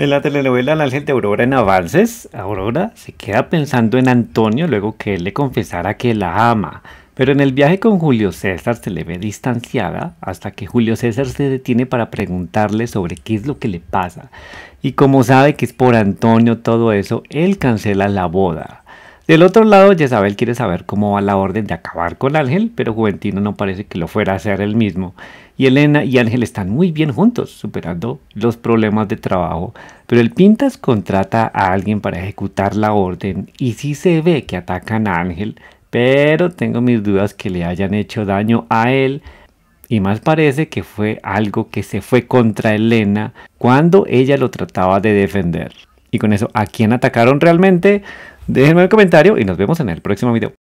En la telenovela La gente de Aurora en Avances, Aurora se queda pensando en Antonio luego que él le confesara que la ama. Pero en el viaje con Julio César se le ve distanciada hasta que Julio César se detiene para preguntarle sobre qué es lo que le pasa. Y como sabe que es por Antonio todo eso, él cancela la boda. Del otro lado, Jezabel quiere saber cómo va la orden de acabar con Ángel, pero Juventino no parece que lo fuera a hacer él mismo. Y Elena y Ángel están muy bien juntos, superando los problemas de trabajo, pero el Pintas contrata a alguien para ejecutar la orden y sí se ve que atacan a Ángel, pero tengo mis dudas que le hayan hecho daño a él y más parece que fue algo que se fue contra Elena cuando ella lo trataba de defender. Y con eso, ¿a quién atacaron realmente? Déjenme un comentario y nos vemos en el próximo video.